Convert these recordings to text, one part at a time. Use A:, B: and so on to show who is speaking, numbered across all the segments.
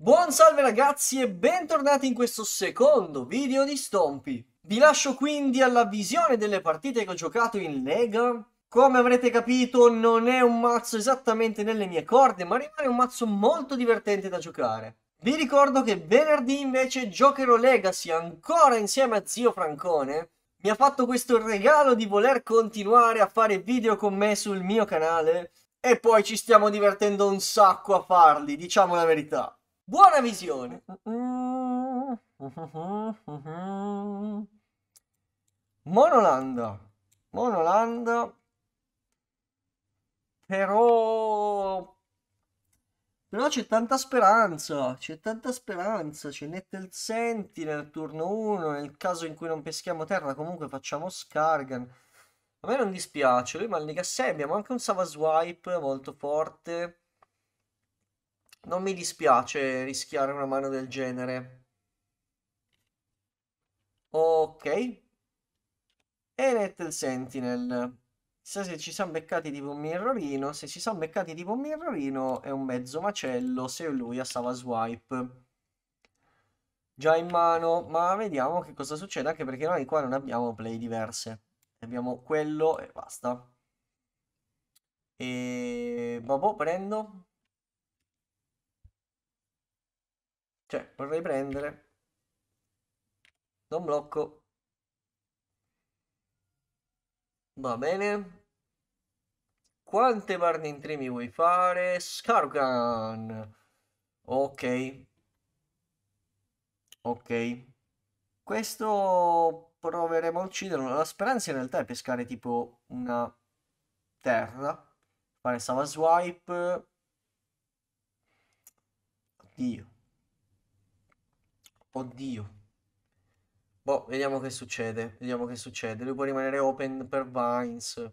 A: Buon salve ragazzi e bentornati in questo secondo video di Stompi. Vi lascio quindi alla visione delle partite che ho giocato in Lega. Come avrete capito non è un mazzo esattamente nelle mie corde, ma rimane un mazzo molto divertente da giocare. Vi ricordo che venerdì invece giocherò Legacy ancora insieme a Zio Francone mi ha fatto questo regalo di voler continuare a fare video con me sul mio canale e poi ci stiamo divertendo un sacco a farli, diciamo la verità. Buona visione! Monolanda. Monolanda. Però però c'è tanta speranza, c'è tanta speranza, c'è Nettel Sentinel, turno 1, nel caso in cui non peschiamo terra comunque facciamo Scargan. A me non dispiace, lui mallega 6, abbiamo anche un Sava Swipe molto forte. Non mi dispiace rischiare una mano del genere. Ok. E Nettel Sentinel. Se, ci siamo beccati tipo un mirrorino, se ci siamo beccati tipo un mirrorino è un mezzo macello se lui stava swipe. Già in mano, ma vediamo che cosa succede anche perché noi qua non abbiamo play diverse. Abbiamo quello e basta. E... Bobo prendo. Cioè, vorrei prendere. Non blocco. Va bene. Quante Barney in 3 mi vuoi fare? Scargan! Ok. Ok. Questo proveremo a ucciderlo. La speranza in realtà è pescare tipo una terra. Fare sava swipe. Oddio. Oddio. Boh, vediamo che succede. Vediamo che succede. Lui può rimanere open per Vines.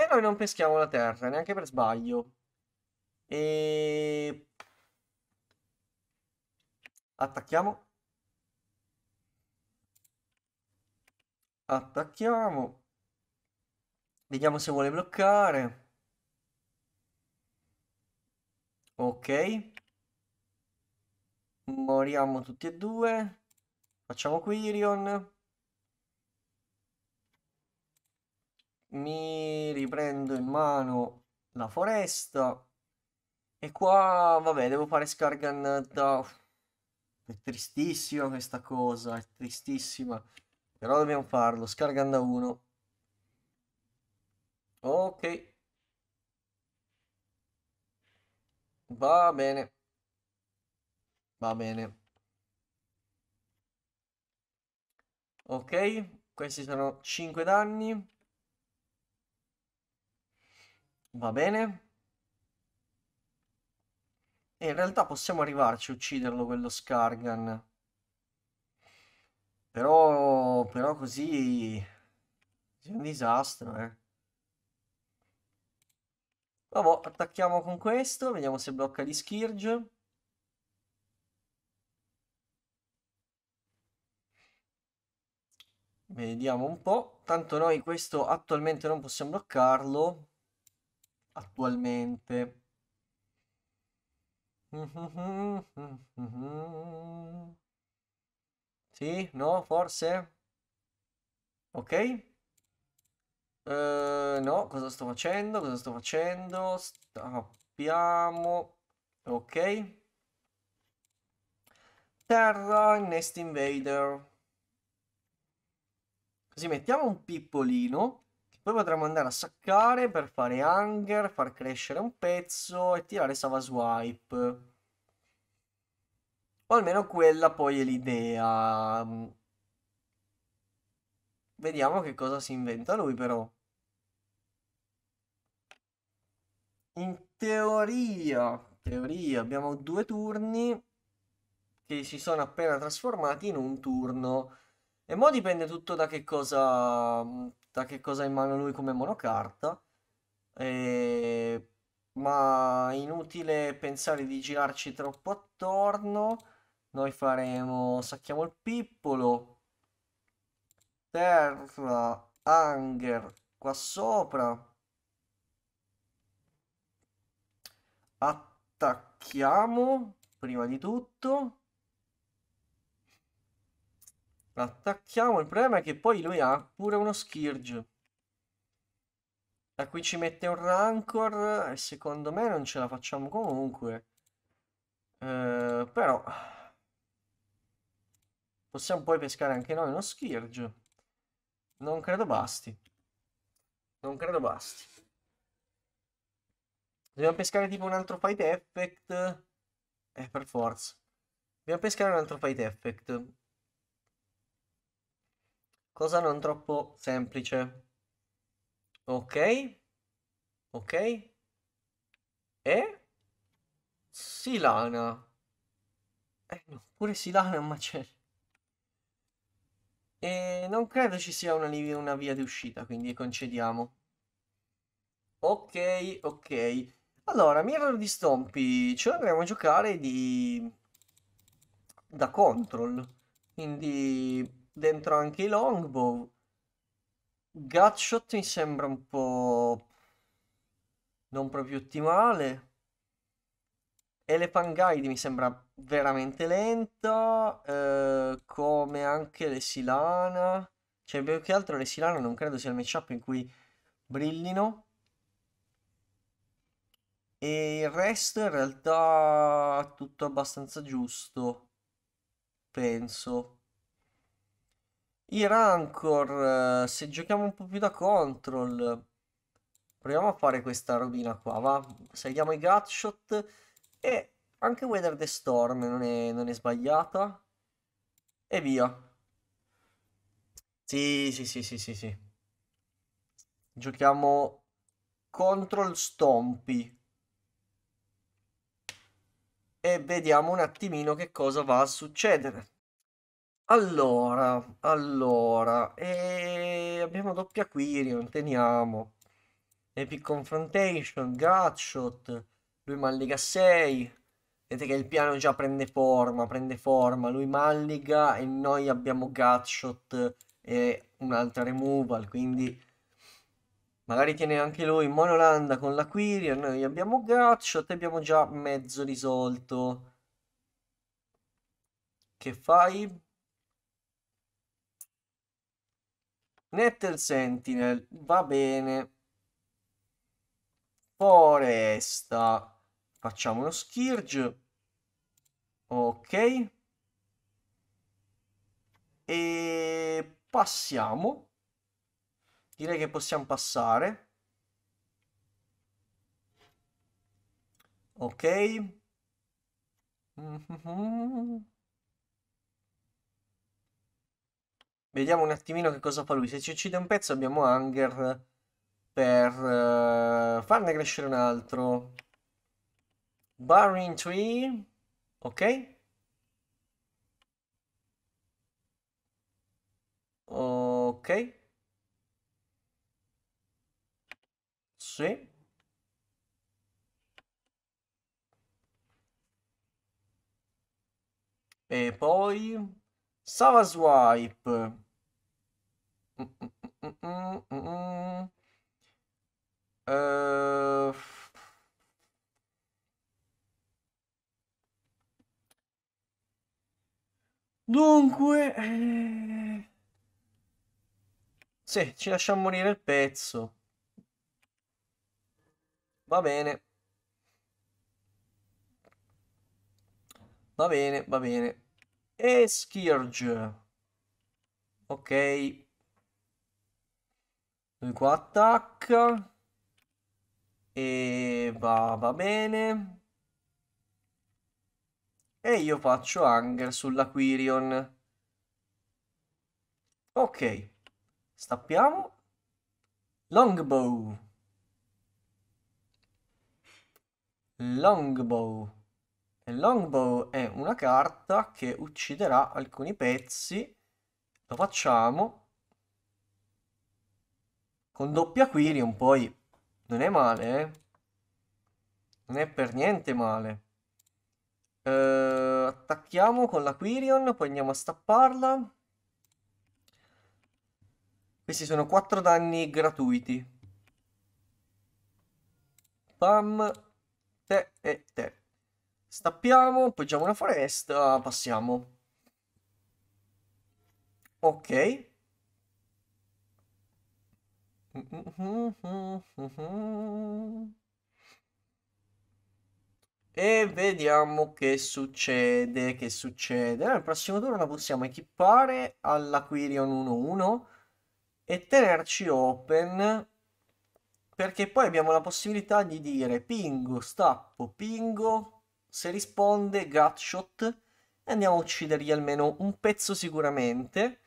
A: E noi non peschiamo la terra, neanche per sbaglio. E... Attacchiamo. Attacchiamo. Vediamo se vuole bloccare. Ok. Moriamo tutti e due. Facciamo qui, Quirion. mi riprendo in mano la foresta e qua vabbè devo fare scarganata è tristissima questa cosa è tristissima però dobbiamo farlo scarganda 1 ok va bene va bene ok questi sono 5 danni Va bene. E in realtà possiamo arrivarci a ucciderlo quello Scargan. Però, però così... È un disastro, eh. Vabbè, attacchiamo con questo, vediamo se blocca di Skirge. Vediamo un po'. Tanto noi questo attualmente non possiamo bloccarlo attualmente. Sì, no, forse? Ok? Uh, no, cosa sto facendo? Cosa sto facendo? Stappiamo. Ok. Terra, Nest Invader. Così mettiamo un pippolino. Poi potremmo andare a saccare per fare hunger, far crescere un pezzo e tirare Sava Swipe. O almeno quella poi è l'idea. Vediamo che cosa si inventa lui però. In teoria, teoria abbiamo due turni che si sono appena trasformati in un turno. E mo dipende tutto da che cosa scelta che cosa ha in mano lui come monocarta. Eh, ma è inutile pensare di girarci troppo attorno. Noi faremo, sacchiamo il pippolo, terra, anger qua sopra. Attacchiamo prima di tutto. Attacchiamo, il problema è che poi lui ha pure uno Skirge. Da qui ci mette un Rancor e secondo me non ce la facciamo comunque. Eh, però... Possiamo poi pescare anche noi uno Skirge. Non credo basti. Non credo basti. Dobbiamo pescare tipo un altro fight effect. Eh, per forza. Dobbiamo pescare un altro fight effect cosa non troppo semplice. Ok, ok, e Silana. Eh, no, pure Silana ma c'è... E non credo ci sia una, una via di uscita, quindi concediamo. Ok, ok. Allora, Mirror di Stompi, ce l'andremo a giocare di... da Control. Quindi dentro anche i longbow. Gutshot mi sembra un po' non proprio ottimale. Elephant Guide mi sembra veramente lenta, eh, come anche le Silana. Cioè, più che altro le Silana non credo sia il matchup in cui brillino. E il resto in realtà tutto abbastanza giusto, penso. I Rancor, eh, se giochiamo un po' più da control, proviamo a fare questa robina qua, va? Saliamo i Gutshot e anche Weather the Storm non è, non è sbagliata. E via. Sì, sì, sì, sì, sì, sì. Giochiamo Control Stompi. E vediamo un attimino che cosa va a succedere. Allora, allora, e eh, abbiamo doppia Quirion, teniamo. Epic Confrontation, Gutshot, lui malliga 6. Vedete che il piano già prende forma, prende forma, lui malliga e noi abbiamo Gutshot e un'altra removal, quindi magari tiene anche lui Monolanda con l'Aquirion, noi abbiamo Gutshot e abbiamo già mezzo risolto. Che fai? Nether Sentinel, va bene. Foresta. Facciamo uno skirge. Ok. E passiamo. Direi che possiamo passare. Ok. Mm -hmm. Vediamo un attimino che cosa fa lui. Se ci uccide un pezzo abbiamo Hunger per uh, farne crescere un altro. Barring Tree. Ok. Ok. Sì. E poi... Sava Swipe dunque, eh, se ci lasciamo morire il pezzo. Va bene. Va bene, va bene. E Skirge. Ok. Lui qua attacca. E va, va bene. E io faccio Hunger sulla Quirion. Ok. Stappiamo. Longbow. Longbow. E Longbow è una carta che ucciderà alcuni pezzi. Lo facciamo. Con doppia Quirion poi non è male, eh? Non è per niente male. Uh, attacchiamo con la Quirion, poi andiamo a stapparla. Questi sono 4 danni gratuiti. Pam, te e te. Stappiamo, appoggiamo una foresta, passiamo. Ok. E vediamo che succede, che succede. Nel prossimo turno la possiamo equipare all'Aquirion 1-1 e tenerci open perché poi abbiamo la possibilità di dire pingo, stappo, pingo, se risponde gutshot e andiamo a uccidergli almeno un pezzo sicuramente.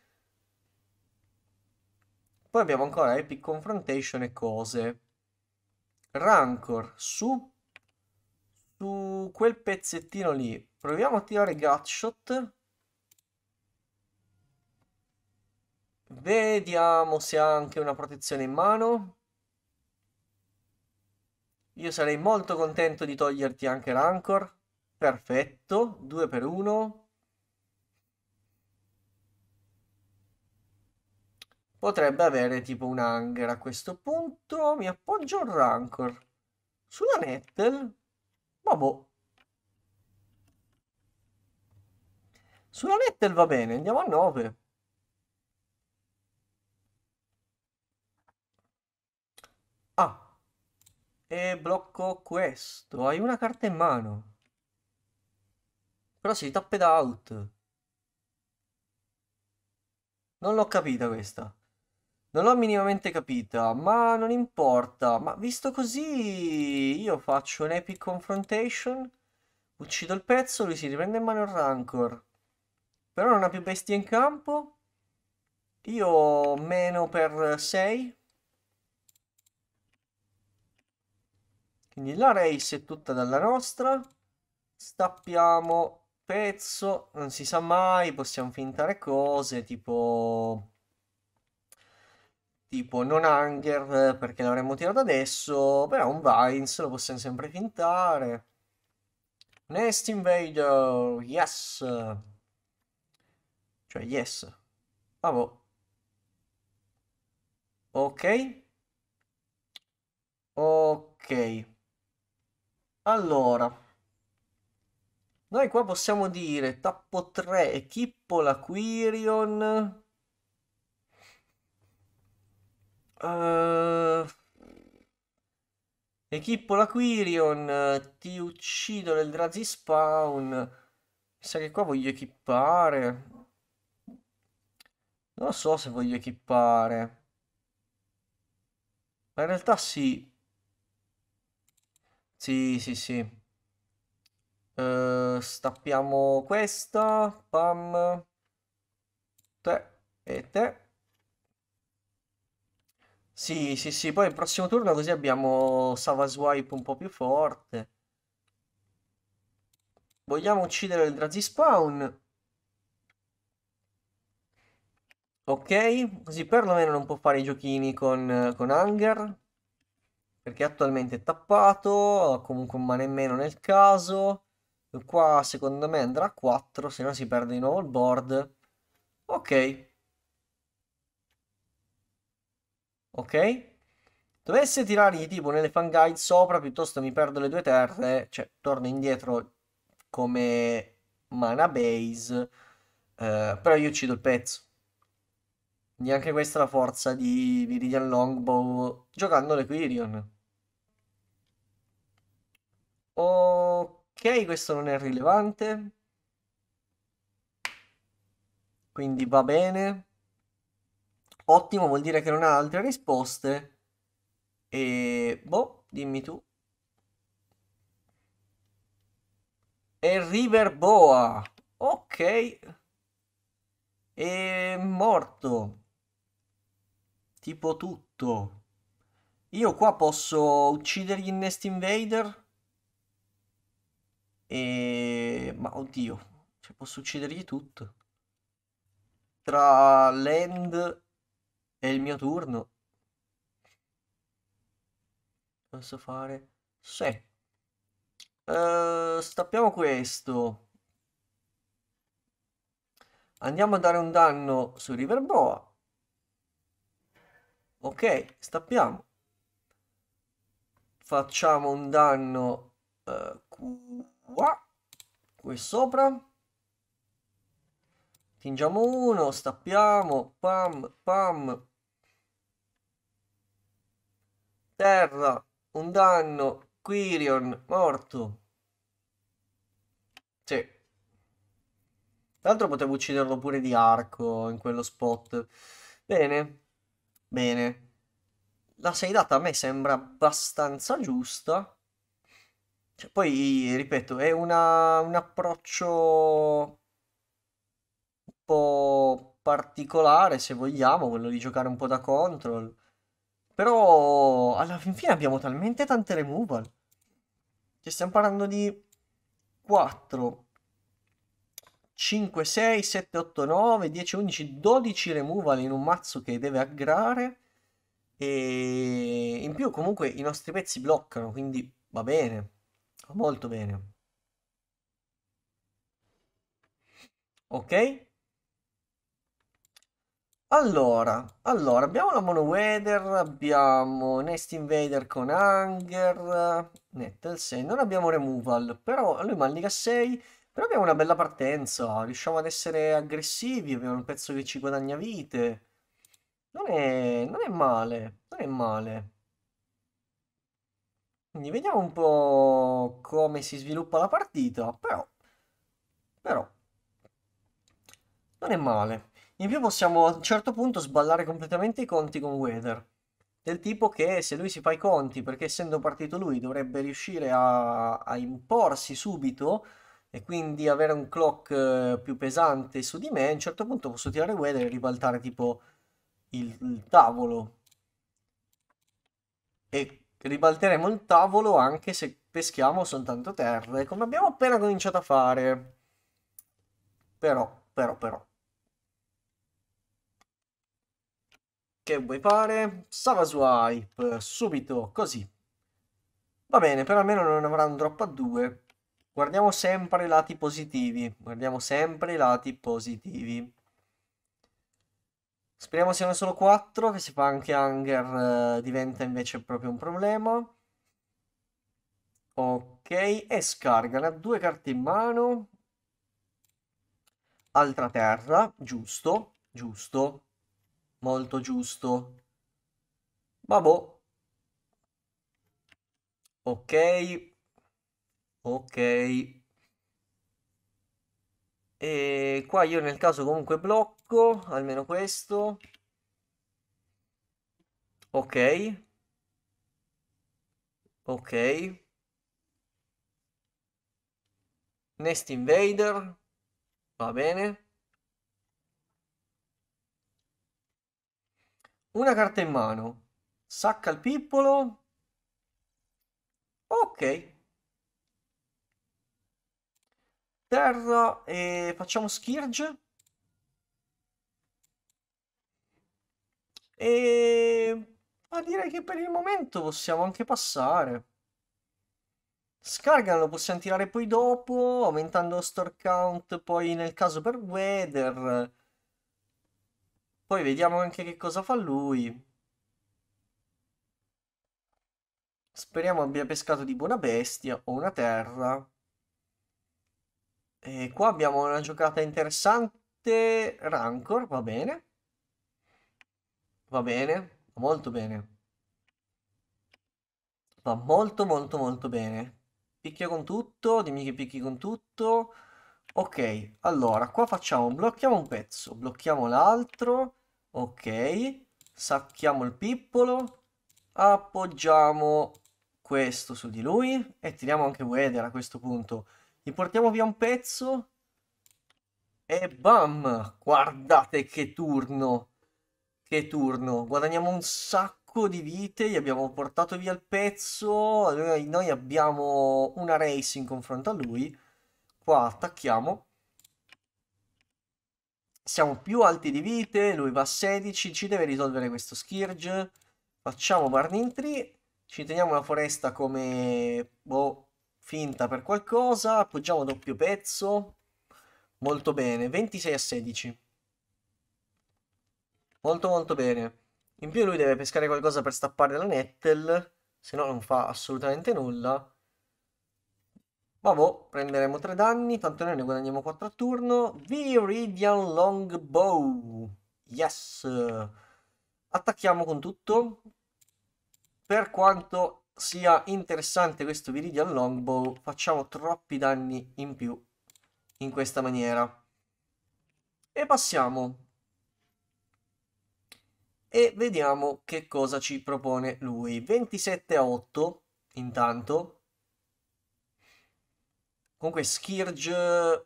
A: Poi abbiamo ancora Epic Confrontation e cose. Rancor su, su quel pezzettino lì. Proviamo a tirare Gutshot. Vediamo se ha anche una protezione in mano. Io sarei molto contento di toglierti anche Rancor. Perfetto, 2 per 1. Potrebbe avere tipo un hanger a questo punto. Mi appoggio un rancor. Sulla nettle? Ma boh. Sulla nettle va bene, andiamo a 9. Ah. E blocco questo. Hai una carta in mano. Però si tapped out. Non l'ho capita questa. Non l'ho minimamente capita, ma non importa. Ma visto così, io faccio un epic confrontation, uccido il pezzo, lui si riprende in mano il rancor. Però non ha più bestie in campo. Io meno per 6. Quindi la race è tutta dalla nostra. Stappiamo pezzo, non si sa mai, possiamo fintare cose tipo tipo non Hunger perché l'avremmo tirato adesso, però un Vines lo possiamo sempre fintare. Nest Invader, yes! Cioè, yes. Bravo. Ok. Ok. Allora. Noi qua possiamo dire tappo 3 Chippola Quirion Uh... Equippo la ti uccido nel Drazi Spawn. Mi sa che qua voglio equipare. Non so se voglio equipare. Ma in realtà sì. Sì, sì, sì. Uh, stappiamo questa. Pam. Te e te. Sì, sì, sì, poi il prossimo turno così abbiamo Savaswipe un po' più forte. Vogliamo uccidere il Drazi Spawn. Ok, così perlomeno non può fare i giochini con, con Hunger. Perché attualmente è tappato, comunque un mana in meno nel caso. Qua secondo me andrà a 4, se no si perde di nuovo il board. Ok, ok? Dovesse tirargli tipo un Elephant sopra, piuttosto mi perdo le due terre, cioè torno indietro come mana base, eh, però io uccido il pezzo. Neanche questa è la forza di Viridian Longbow giocando l'Equirion. Ok, questo non è rilevante. Quindi va bene. Ottimo vuol dire che non ha altre risposte. E boh, dimmi tu. E River Boa. Ok. È morto. Tipo tutto. Io qua posso uccidere gli Nest Invader. E... Ma oddio. Cioè, posso uccidergli tutto. Tra land è il mio turno. Posso fare... Sì. Uh, stappiamo questo. Andiamo a dare un danno su Riverboa. Ok, stappiamo. Facciamo un danno uh, qua, qui sopra. Tingiamo uno, stappiamo, pam, pam, Terra, un danno. Quirion, morto. Sì. Tra l'altro potevo ucciderlo pure di arco in quello spot. Bene. Bene. La sei data a me sembra abbastanza giusta. Cioè, poi, ripeto, è una, un approccio un po' particolare, se vogliamo, quello di giocare un po' da control. Però alla fin fine abbiamo talmente tante removal. Cioè stiamo parlando di 4, 5, 6, 7, 8, 9, 10, 11, 12 removal in un mazzo che deve aggrare. E in più comunque i nostri pezzi bloccano, quindi va bene, va molto bene. Ok? Allora, allora, abbiamo la Mono Weather, abbiamo Nest Invader con Hunger, Nettle 6, non abbiamo Removal, però lui maldica 6, però abbiamo una bella partenza, riusciamo ad essere aggressivi, abbiamo un pezzo che ci guadagna vite, non è, non è male, non è male. Quindi vediamo un po' come si sviluppa la partita, però, però, non è male. In più possiamo a un certo punto sballare completamente i conti con Weather. Del tipo che se lui si fa i conti, perché essendo partito lui dovrebbe riuscire a, a imporsi subito e quindi avere un clock eh, più pesante su di me, a un certo punto posso tirare Weather e ribaltare tipo il, il tavolo. E ribalteremo il tavolo anche se peschiamo soltanto terre, come abbiamo appena cominciato a fare. Però, però, però. Che vuoi fare? Sava swipe, subito, così. Va bene, però almeno non avrà un drop a due. Guardiamo sempre i lati positivi. Guardiamo sempre i lati positivi. Speriamo siano solo 4, che si fa anche Hunger eh, diventa invece proprio un problema. Ok, e scarga. scargana due carte in mano. Altra terra, giusto, giusto molto giusto. Vabbò. Boh. Ok. Ok. E qua io nel caso comunque blocco, almeno questo. Ok. Ok. Nest Invader. Va bene. Una carta in mano. Sacca il pippolo. Ok. Terra e facciamo Skirge. E ma direi che per il momento possiamo anche passare. Scargan lo possiamo tirare poi dopo, aumentando lo store count poi nel caso per Weather poi vediamo anche che cosa fa lui. Speriamo abbia pescato di buona bestia o una terra. E qua abbiamo una giocata interessante. Rancor, va bene. Va bene, molto bene. Va molto molto molto bene. Picchia con tutto, dimmi che picchi con tutto. Ok, allora, qua facciamo, blocchiamo un pezzo, blocchiamo l'altro, ok, sacchiamo il pippolo, appoggiamo questo su di lui e tiriamo anche Weather a questo punto. Gli portiamo via un pezzo e bam! Guardate che turno! Che turno! Guadagniamo un sacco di vite, gli abbiamo portato via il pezzo, noi abbiamo una race in confronto a lui Qua attacchiamo. Siamo più alti di vite, lui va a 16, ci deve risolvere questo Skirge. Facciamo Burning Tree, ci teniamo la foresta come boh, finta per qualcosa, appoggiamo doppio pezzo. Molto bene, 26 a 16. Molto molto bene. In più lui deve pescare qualcosa per stappare la Nettel, se no non fa assolutamente nulla. Vabbè, boh, prenderemo tre danni, tanto noi ne guadagniamo 4 a turno. Viridian Longbow. Yes! Attacchiamo con tutto. Per quanto sia interessante questo Viridian Longbow, facciamo troppi danni in più in questa maniera. E passiamo. E vediamo che cosa ci propone lui. 27 a 8, intanto Comunque Scourge...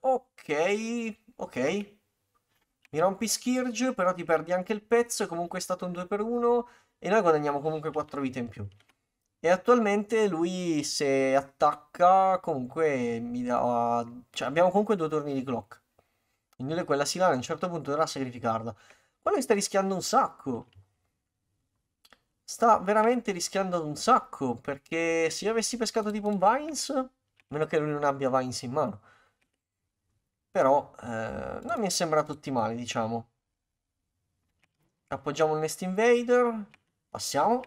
A: Ok, ok. Mi rompi Scourge, però ti perdi anche il pezzo, comunque è stato un 2x1 e noi guadagniamo comunque 4 vite in più. E attualmente lui se attacca comunque mi dà... Cioè abbiamo comunque due turni di clock. Quindi quella Silana a un certo punto dovrà sacrificarla. Quello che sta rischiando un sacco. Sta veramente rischiando un sacco, perché se io avessi pescato tipo un Vines meno che lui non abbia Vines in mano. Però eh, non mi è sembrato ottimale, diciamo. Appoggiamo il Nest Invader, passiamo.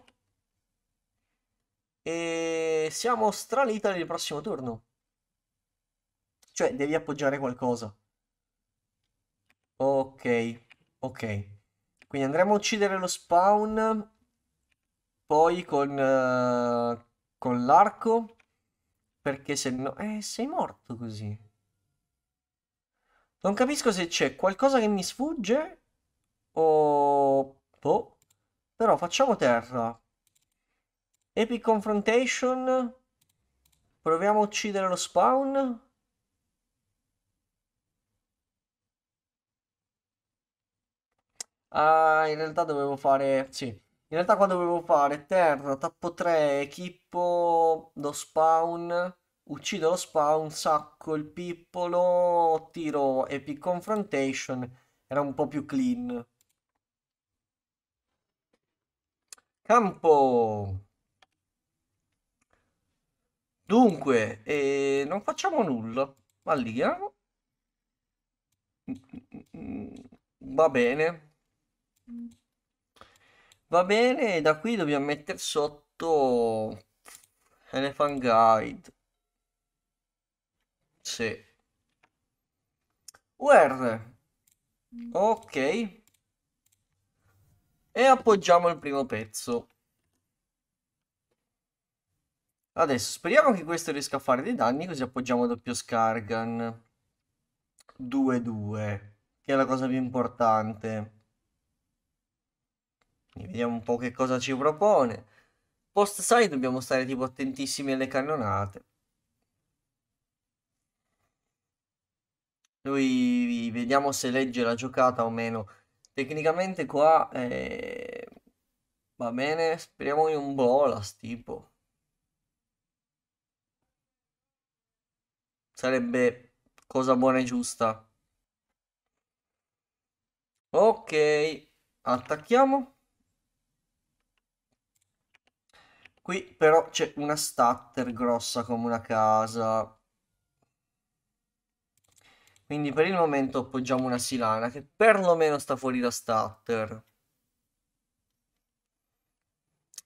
A: E siamo stralitali il prossimo turno. Cioè, devi appoggiare qualcosa. Ok, ok. Quindi andremo a uccidere lo spawn. Poi con, uh, con l'arco perché se no... Eh, sei morto così. Non capisco se c'è qualcosa che mi sfugge o... Boh. Però facciamo terra. Epic Confrontation. Proviamo a uccidere lo spawn. Ah, in realtà dovevo fare... Sì, in realtà qua dovevo fare terra, tappo 3, equipo lo spawn, uccido lo spawn, sacco il pippolo, tiro epic confrontation, era un po' più clean. Campo! Dunque, eh, non facciamo nulla, balliamo. Eh? Mm, mm, mm, Va bene. Va bene, da qui dobbiamo mettere sotto Elephant Guide. Sì. UR. Ok. E appoggiamo il primo pezzo. Adesso speriamo che questo riesca a fare dei danni così appoggiamo doppio Scargan. 2-2, che è la cosa più importante. Quindi vediamo un po' che cosa ci propone. Post side dobbiamo stare tipo attentissimi alle cannonate. Noi vediamo se legge la giocata o meno. Tecnicamente qua eh, va bene, speriamo in un bolas tipo. Sarebbe cosa buona e giusta. Ok, attacchiamo. Qui però c'è una stutter grossa come una casa. Quindi per il momento appoggiamo una Silana che perlomeno sta fuori da stutter.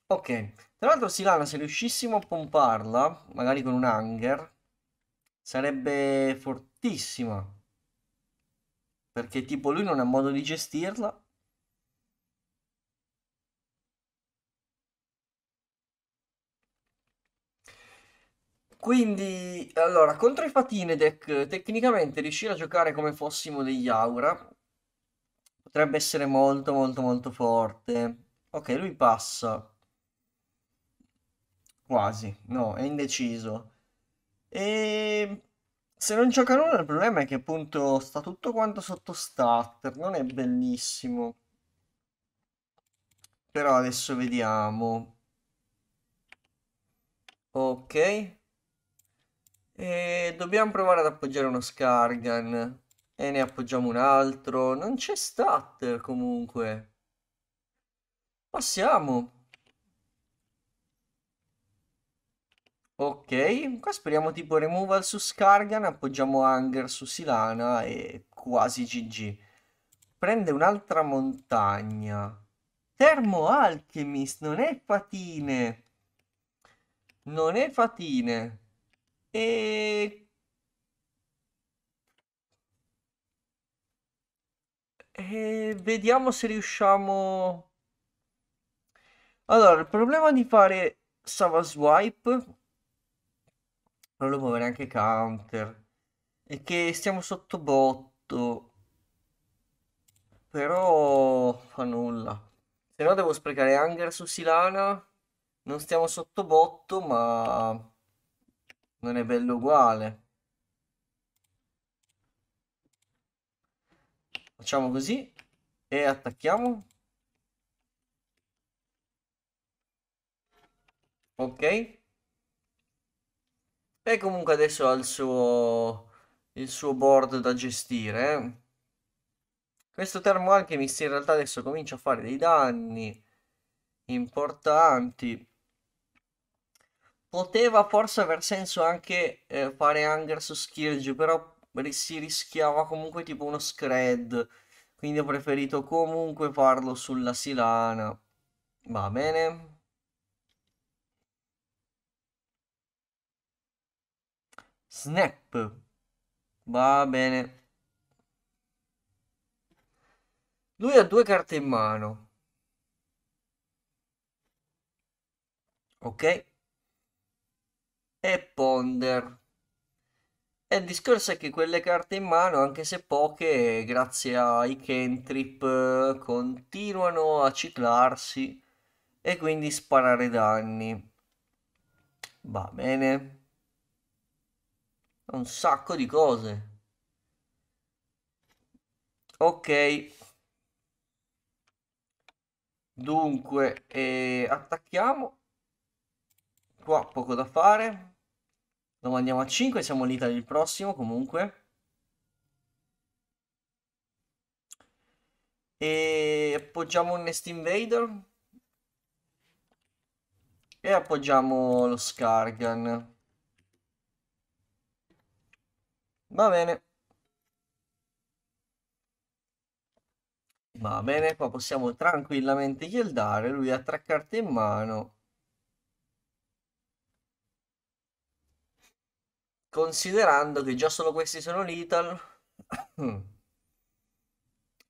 A: Ok, tra l'altro Silana se riuscissimo a pomparla, magari con un hanger, sarebbe fortissima. Perché tipo lui non ha modo di gestirla Quindi, allora, contro i Fatinedec, tecnicamente riuscire a giocare come fossimo degli Aura potrebbe essere molto, molto, molto forte. Ok, lui passa. Quasi, no, è indeciso. E se non gioca nulla, il problema è che appunto sta tutto quanto sotto starter, non è bellissimo. Però adesso vediamo. Ok. E dobbiamo provare ad appoggiare uno Scargan. E ne appoggiamo un altro. Non c'è Stutter comunque. Passiamo. Ok, qua speriamo tipo removal su Scargan, appoggiamo Hunger su Silana e quasi GG. Prende un'altra montagna. Termo Alchemist, non è fatine. Non è fatine. E... e vediamo se riusciamo... Allora, il problema di fare Sava Swipe, non lo può avere anche Counter, E che stiamo sotto botto, però fa nulla. Se no devo sprecare Anger su Silana, non stiamo sotto botto, ma non è bello uguale. Facciamo così e attacchiamo. Ok. E comunque adesso ha il suo, il suo board da gestire. Eh. Questo Thermo Alchemist in realtà adesso comincia a fare dei danni importanti poteva forse aver senso anche eh, fare Hunger su Skirge, però si rischiava comunque tipo uno scred, quindi ho preferito comunque farlo sulla Silana. Va bene. Snap. Va bene. Lui ha due carte in mano. Ok e Ponder. E il discorso è che quelle carte in mano, anche se poche, grazie ai cantrip, continuano a ciclarsi e quindi sparare danni. Va bene. Un sacco di cose. Ok. Dunque, eh, attacchiamo. Qua poco da fare. Lo mandiamo a 5, siamo lì per il prossimo comunque. E appoggiamo un Nest Invader. E appoggiamo lo Scargan. Va bene. Va bene, qua possiamo tranquillamente yieldare, lui ha tre carte in mano. considerando che già solo questi sono Little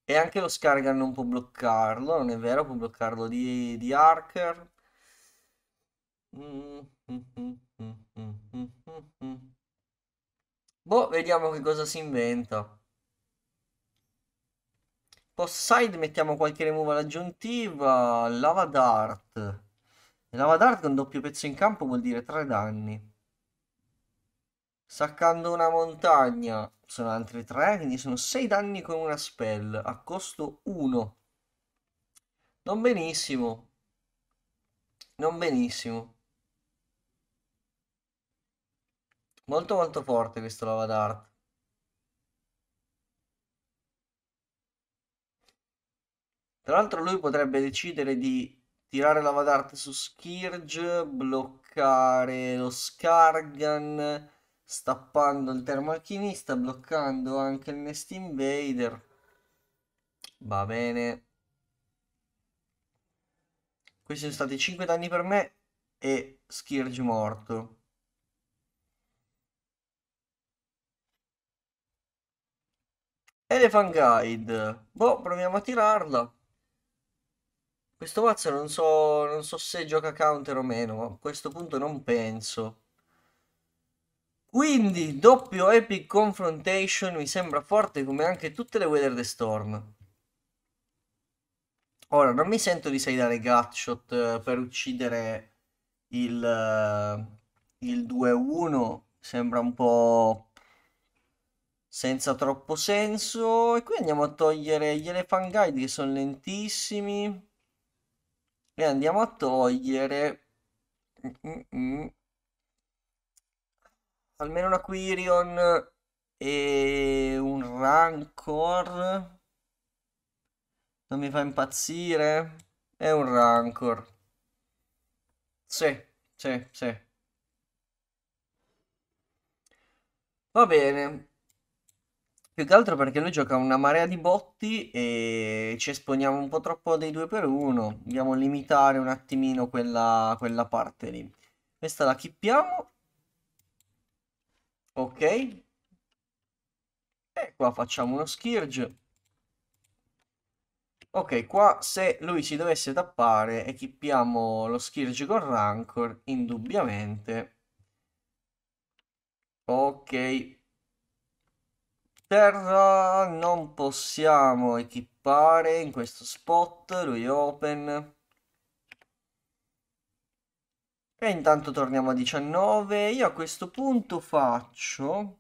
A: e anche lo Scargan non può bloccarlo, non è vero, può bloccarlo di, di Archer. Boh, vediamo che cosa si inventa. Post side mettiamo qualche removal aggiuntiva, Lava Dart. Lava Dart con doppio pezzo in campo vuol dire 3 danni. Saccando una montagna. Sono altri tre, quindi sono sei danni con una spell a costo 1. Non benissimo. Non benissimo. Molto molto forte questo lava d'art. Tra l'altro lui potrebbe decidere di tirare lava d'art su Skirge, bloccare lo Scargan, stappando il termoalchimista, bloccando anche il Nest Invader. Va bene. Questi sono stati 5 danni per me e Skirge morto. Elephant Guide. Boh, proviamo a tirarla. Questo mazzo non so, non so se gioca counter o meno, ma a questo punto non penso. Quindi doppio Epic Confrontation mi sembra forte come anche tutte le Weather the Storm. Ora, non mi sento di saldare Gutshot eh, per uccidere il, eh, il 2-1, sembra un po' senza troppo senso. E qui andiamo a togliere gli Elephant Guide che sono lentissimi. E andiamo a togliere... Mm -mm. mm almeno una Quirion e un Rancor non mi fa impazzire. È un Rancor. Sì, sì, sì. Va bene. Più che altro perché lui gioca una marea di botti e ci esponiamo un po' troppo dei due per uno. Dobbiamo limitare un attimino quella, quella parte lì. Questa la chippiamo ok e qua facciamo uno skirge ok qua se lui si dovesse tappare echipiamo lo skirge con rancor indubbiamente ok terra non possiamo equipare in questo spot lui open e intanto torniamo a 19. Io a questo punto faccio...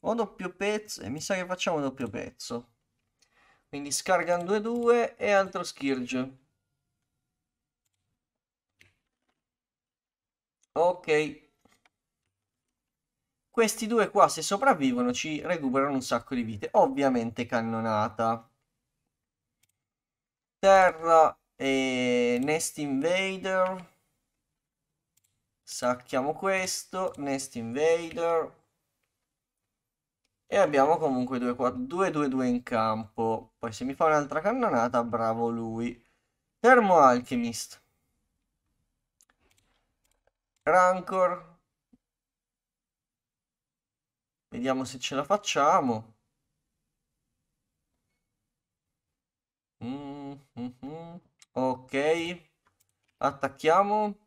A: O doppio pezzo... E mi sa che facciamo doppio pezzo. Quindi Scargan 2-2 e altro Skirge. Ok. Questi due qua se sopravvivono ci recuperano un sacco di vite. Ovviamente cannonata. Terra e Nest Invader. Sacchiamo questo, Nest Invader. E abbiamo comunque 2-2-2 in campo. Poi se mi fa un'altra cannonata, bravo lui. Termo Alchemist. Rancor. Vediamo se ce la facciamo. Mm -hmm. Ok. Attacchiamo.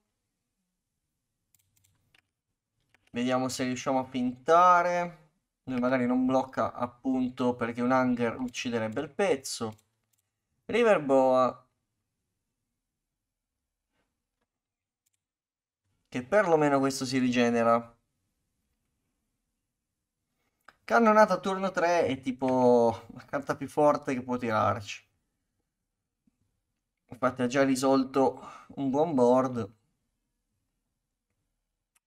A: Vediamo se riusciamo a pintare. Lui magari non blocca appunto perché un Hunger ucciderebbe il pezzo. Riverboa. Che perlomeno questo si rigenera. Cannonata a turno 3 è tipo la carta più forte che può tirarci. Infatti ha già risolto un buon board.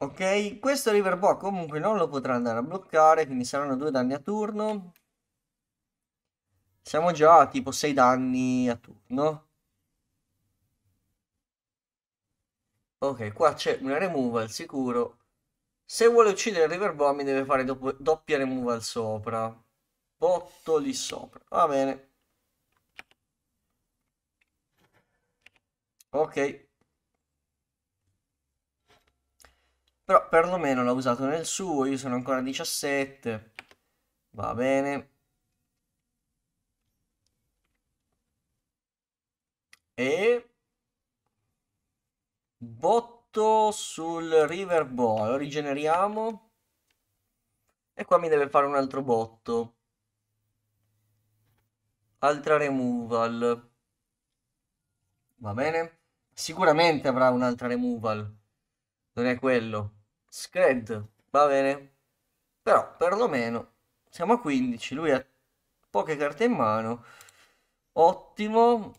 A: Ok, questo Riverboa comunque non lo potrà andare a bloccare, quindi saranno due danni a turno. Siamo già a tipo 6 danni a turno. Ok, qua c'è una removal sicuro. Se vuole uccidere il Riverboa mi deve fare doppia removal sopra. Botto lì sopra, va bene. Ok, Però perlomeno l'ha usato nel suo, io sono ancora 17. Va bene. E... Botto sul River Boy, lo rigeneriamo. E qua mi deve fare un altro botto. Altra removal. Va bene? Sicuramente avrà un'altra removal. Non è quello. Scred, va bene. Però perlomeno siamo a 15, lui ha poche carte in mano. Ottimo.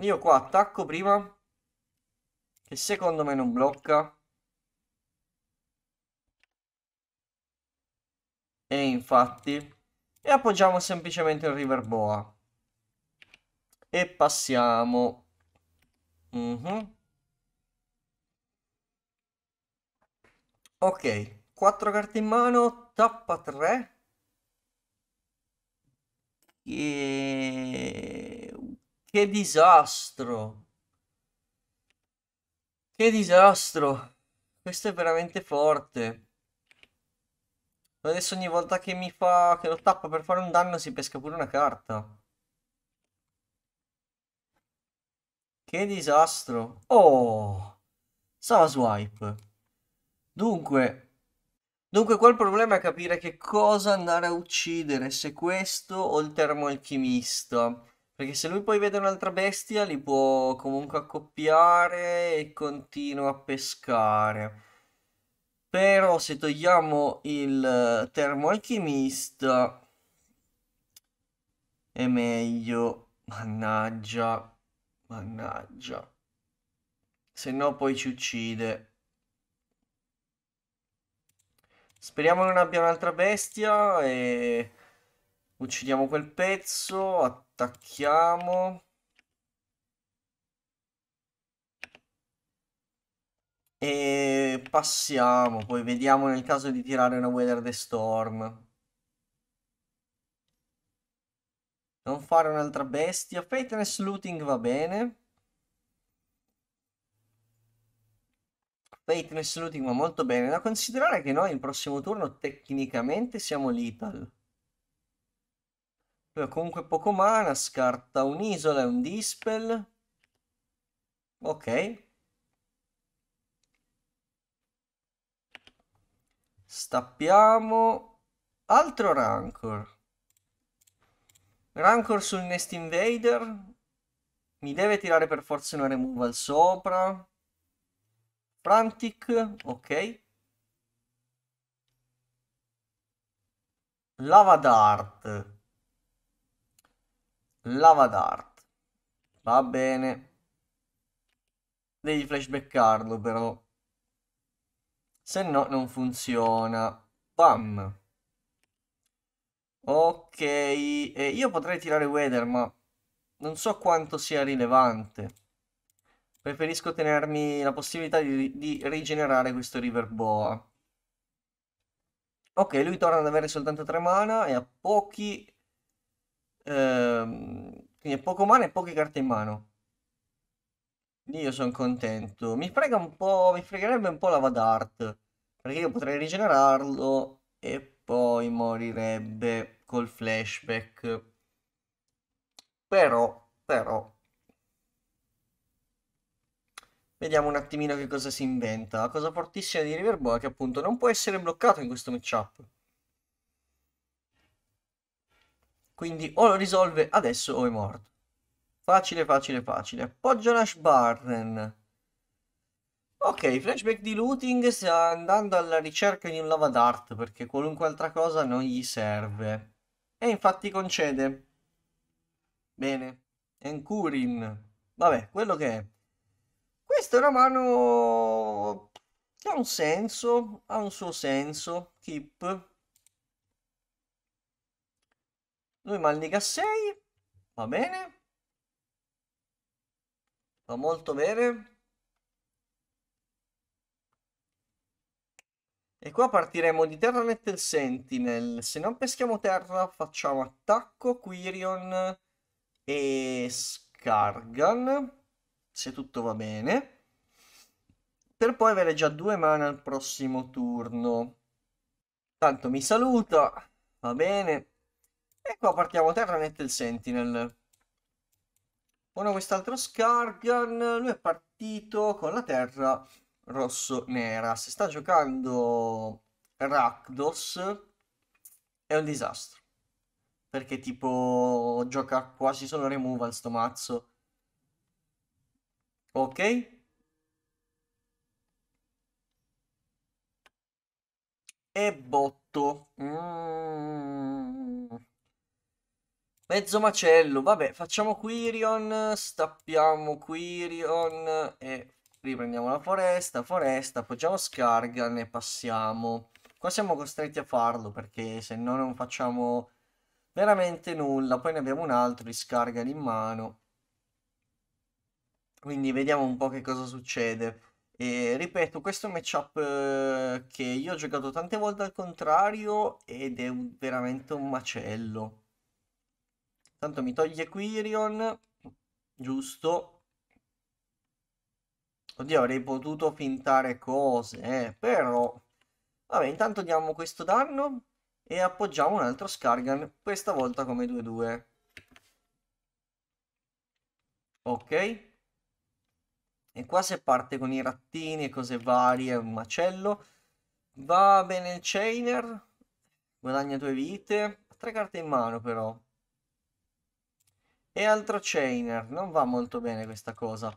A: Io qua attacco prima, che secondo me non blocca. E infatti, e appoggiamo semplicemente il River Boa. E passiamo. Mm -hmm. Ok, 4 carte in mano, tappa 3. Che... che disastro. Che disastro. Questo è veramente forte. Adesso ogni volta che mi fa... che lo tappa per fare un danno si pesca pure una carta. Che disastro. Oh! Sava swipe. Dunque, dunque qua il problema è capire che cosa andare a uccidere, se questo o il termoalchimista. Perché se lui poi vede un'altra bestia li può comunque accoppiare e continua a pescare. Però se togliamo il eh, termoalchimista è meglio. Mannaggia, mannaggia. Se no poi ci uccide. Speriamo non abbia un'altra bestia e... Uccidiamo quel pezzo, attacchiamo. E passiamo, poi vediamo nel caso di tirare una Weather the Storm. Non fare un'altra bestia. Faithless Looting va bene. Fakeness Looting va molto bene. Da considerare che noi il prossimo turno tecnicamente siamo lethal. Lui ha comunque poco mana, scarta un'isola e un dispel. Ok. Stappiamo. Altro Rancor. Rancor sul Nest Invader. Mi deve tirare per forza una removal sopra. Frantic, ok. Lava Dart. Lava Dart. Va bene. Devi flashbackarlo però. Se no non funziona. Bam. Ok, eh, io potrei tirare Weather, ma non so quanto sia rilevante. Preferisco tenermi la possibilità di, di rigenerare questo River Boa. Ok, lui torna ad avere soltanto 3 mana e ha pochi... Ehm, quindi ha poco mana e poche carte in mano. Io sono contento. Mi frega un po', mi fregherebbe un po' la Vadart. Perché io potrei rigenerarlo e poi morirebbe col flashback. Però, però, Vediamo un attimino che cosa si inventa. La cosa fortissima di Riverboy è che appunto non può essere bloccato in questo matchup. Quindi o lo risolve adesso o è morto. Facile, facile, facile. Appoggio Nash Barren. Ok, flashback di looting sta andando alla ricerca di un lava dart perché qualunque altra cosa non gli serve. E infatti concede. Bene. Encurin. Vabbè, quello che è. Questa è una mano che ha un senso, ha un suo senso, keep. Lui malnica 6, va bene. Va molto bene. E qua partiremo di Terranet e Sentinel. Se non peschiamo terra facciamo attacco, Quirion e Scargan se tutto va bene, per poi avere già due mana al prossimo turno. Tanto mi saluta, va bene. E qua partiamo Terranet e il Sentinel. Uno quest'altro Scargan, lui è partito con la terra rosso-nera. Se sta giocando Rakdos è un disastro. Perché tipo gioca quasi solo removal sto mazzo ok e botto mm. mezzo macello vabbè facciamo Quirion stappiamo Quirion e riprendiamo la foresta foresta appoggiamo Scargan e passiamo qua siamo costretti a farlo perché se no non facciamo veramente nulla poi ne abbiamo un altro di Scargan in mano quindi vediamo un po' che cosa succede. E, ripeto, questo è un matchup eh, che io ho giocato tante volte al contrario ed è un- veramente un macello. Tanto mi toglie Quirion, giusto. Oddio, avrei potuto fintare cose, eh, però... Vabbè, intanto diamo questo danno e appoggiamo un altro Scargan, questa volta come 2-2. Ok. E qua se parte con i rattini e cose varie, un macello. Va bene il Chainer, guadagna due vite, tre carte in mano però. E altro Chainer, non va molto bene questa cosa.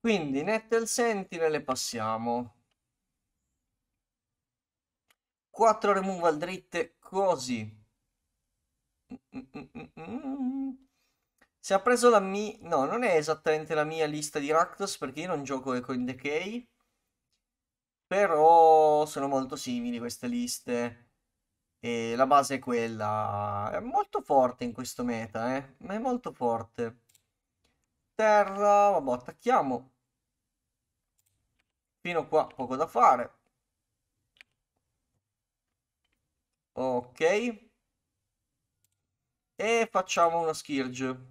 A: Quindi Nettel Sentinel le passiamo. 4 removal dritte così. Mm, mm, mm, se ha preso la mia... No, non è esattamente la mia lista di Rakdos perché io non gioco Echo in Decay. Però sono molto simili queste liste. E la base è quella. È molto forte in questo meta, eh. Ma è molto forte. Terra, vabbè, attacchiamo. Fino qua, poco da fare. Ok. E facciamo uno skirge.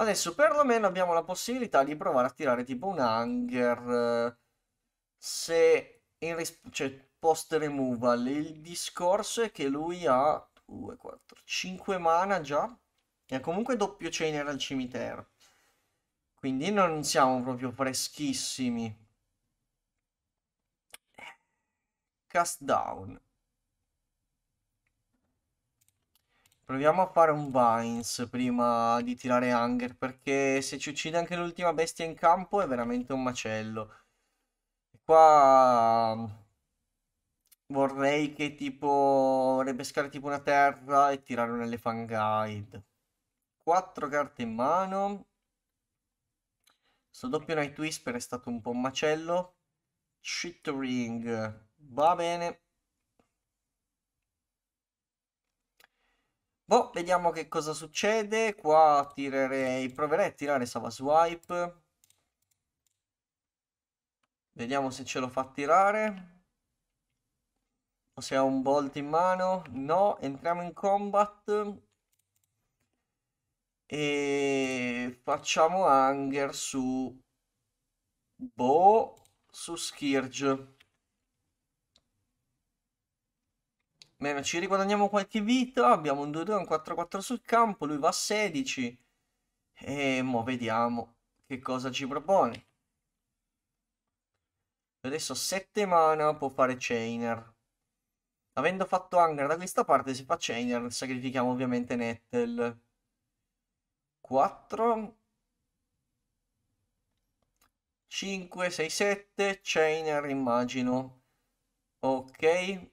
A: Adesso perlomeno abbiamo la possibilità di provare a tirare tipo un hanger. Eh, se in cioè, post removal. Il discorso è che lui ha 2, 4, 5 mana già. E ha comunque doppio cenere al cimitero. Quindi non siamo proprio freschissimi. Eh, cast down. Proviamo a fare un Vines prima di tirare Hunger, perché se ci uccide anche l'ultima bestia in campo è veramente un macello. qua mm, vorrei che tipo vorrei pescare tipo una terra e tirare un elephant guide. Quattro carte in mano. Sto doppio Night Whisper è stato un po' un macello. Chittering, va bene. Boh, vediamo che cosa succede. Qua tirerei, proverei a tirare Sava Swipe. Vediamo se ce lo fa tirare. O se ha un bolt in mano. No, entriamo in combat. E facciamo Hunger su... Boh, su Skirge. Bene, ci riguadagniamo qualche vita, abbiamo un 2-2, un 4-4 sul campo, lui va a 16 e mo vediamo che cosa ci propone. Adesso 7 mana può fare Chainer. Avendo fatto Anger da questa parte si fa Chainer, sacrifichiamo ovviamente Nettel. 4 5, 6, 7, Chainer immagino Ok,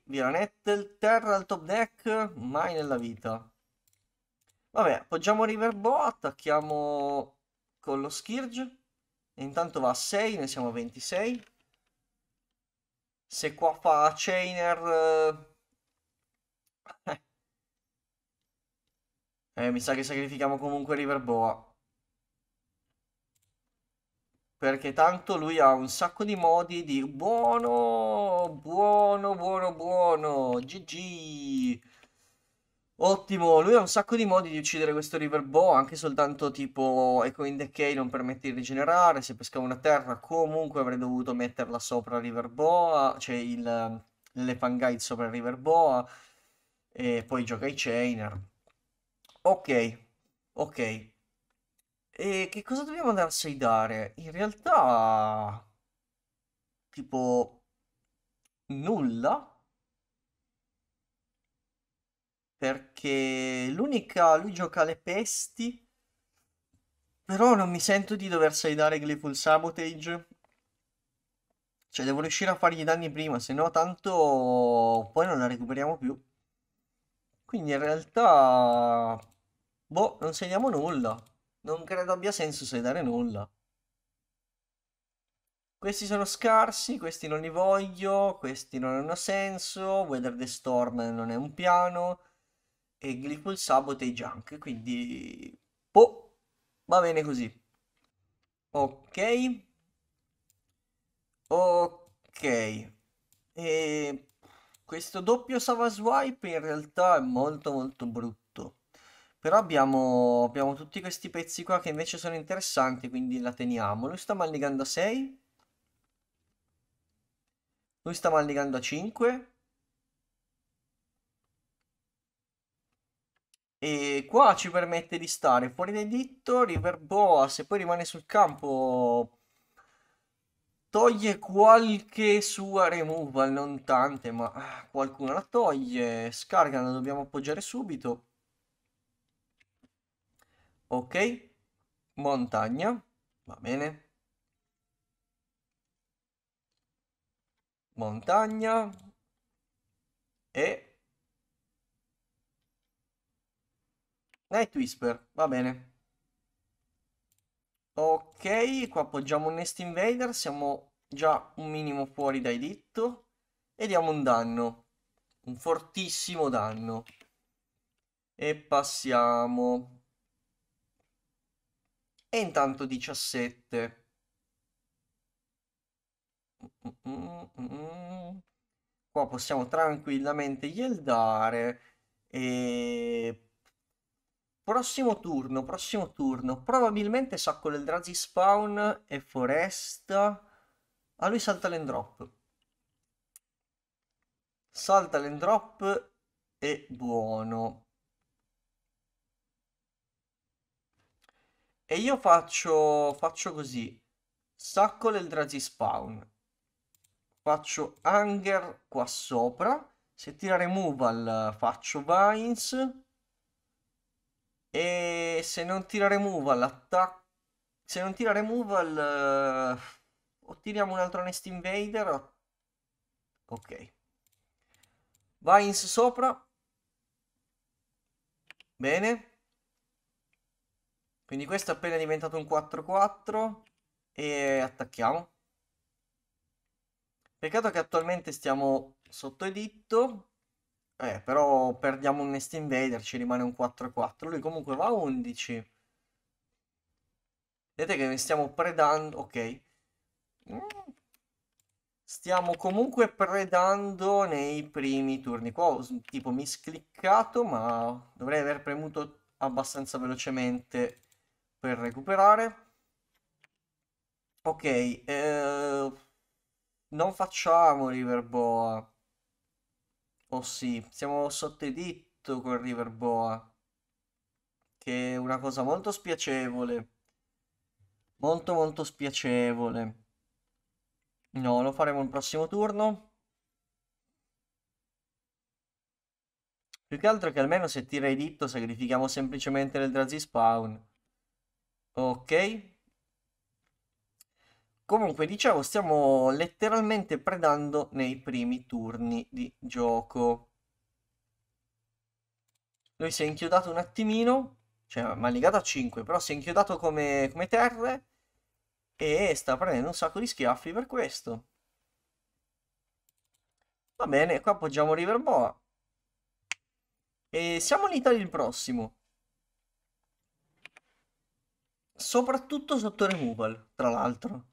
A: Vira Nettel, terra al top deck, mai nella vita. Vabbè, appoggiamo Riverbo, attacchiamo con lo Skirge. E intanto va a 6, ne siamo a 26. Se qua fa Chainer... Eh. eh, mi sa che sacrifichiamo comunque Riverboa perché tanto lui ha un sacco di modi di buono, buono, buono, buono, GG. Ottimo, lui ha un sacco di modi di uccidere questo River Bow, anche soltanto tipo Echo in Decay non permette di rigenerare, se pescavo una terra comunque avrei dovuto metterla sopra River Boa, cioè il, le fangite sopra River Boa, e poi gioca i Chainer. Ok, ok, e che cosa dobbiamo andare a sfidare? In realtà... Tipo... Nulla? Perché l'unica... lui gioca le pesti... Però non mi sento di dover sfidare Gleeful Sabotage cioè, devo riuscire a fargli i danni prima, se no tanto poi non la recuperiamo più. Quindi in realtà... Boh, non segniamo nulla. Non credo abbia senso sedare nulla. Questi sono scarsi, questi non li voglio, questi non hanno senso, Weather the Storm non è un piano, e Glypol Sabote e Junk, quindi... Boh, va bene così. Ok. Ok. E questo doppio Savaswipe in realtà è molto molto brutto però abbiamo, abbiamo tutti questi pezzi qua che invece sono interessanti, quindi la teniamo. Lui sta malligando a 6. Lui sta malligando a 5. E qua ci permette di stare fuori dai ditto, River Boa, se poi rimane sul campo toglie qualche sua removal, non tante, ma qualcuno la toglie, scarga, la dobbiamo appoggiare subito ok montagna va bene montagna e Night Whisper, va bene. Ok, qua appoggiamo un Nest Invader, siamo già un minimo fuori dai ditto e diamo un danno, un fortissimo danno. E passiamo e intanto 17. Qua possiamo tranquillamente yieldare e... Prossimo turno, prossimo turno. Probabilmente sacco del Drazi Spawn e Foresta. A ah, lui salta l'endrop. Salta l'endrop e buono. E io faccio, faccio così. Sacco del drazi spawn. Faccio hunger qua sopra. Se tira removal faccio vines. E se non tira removal attacco. Se non tira removal uh, o tiriamo un altro nest invader. O... Ok. Vines sopra. Bene. Quindi questo è appena diventato un 4-4 e attacchiamo. Peccato che attualmente stiamo sotto editto, eh, però perdiamo un Nest Invader, ci rimane un 4-4. Lui comunque va a 11. Vedete che ne stiamo predando... Ok. Stiamo comunque predando nei primi turni. Qua ho tipo miscliccato, ma dovrei aver premuto abbastanza velocemente per recuperare. Ok, eh, non facciamo Riverboa. Oh sì, siamo sotto editto con Riverboa. Che è una cosa molto spiacevole. Molto molto spiacevole. No, lo faremo il prossimo turno. Più che altro che almeno se tira editto sacrifichiamo semplicemente l'Eldrazi spawn ok? Comunque, dicevo, stiamo letteralmente predando nei primi turni di gioco. Lui si è inchiodato un attimino, cioè ma legato a 5, però si è inchiodato come, come terre e sta prendendo un sacco di schiaffi per questo. Va bene, qua appoggiamo Riverboa. E siamo in Italia il prossimo soprattutto sotto removal, tra l'altro.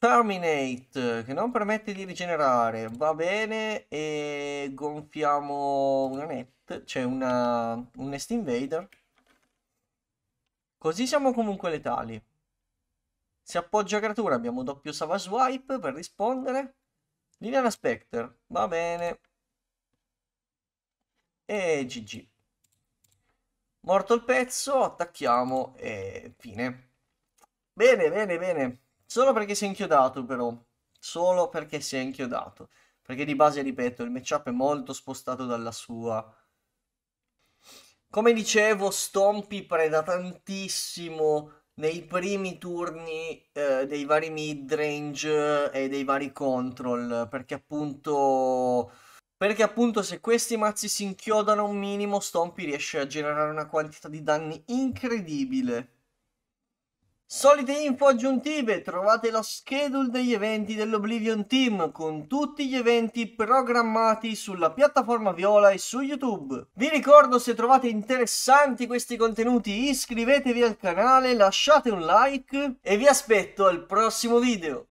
A: Terminate, che non permette di rigenerare, va bene, e gonfiamo una net, cioè una, un Nest Invader. Così siamo comunque letali. Si appoggia creatura abbiamo doppio Sava Swipe per rispondere. Liliana da Spectre, va bene. E GG. Morto il pezzo, attacchiamo e fine. Bene, bene, bene. Solo perché si è inchiodato però. Solo perché si è inchiodato. Perché di base, ripeto, il matchup è molto spostato dalla sua. Come dicevo, Stompi preda tantissimo nei primi turni eh, dei vari midrange eh, e dei vari control. Perché appunto perché appunto se questi mazzi si inchiodano un minimo, Stompy riesce a generare una quantità di danni incredibile. Solite info aggiuntive, trovate la schedule degli eventi dell'Oblivion Team con tutti gli eventi programmati sulla piattaforma Viola e su YouTube. Vi ricordo se trovate interessanti questi contenuti iscrivetevi al canale, lasciate un like e vi aspetto al prossimo video.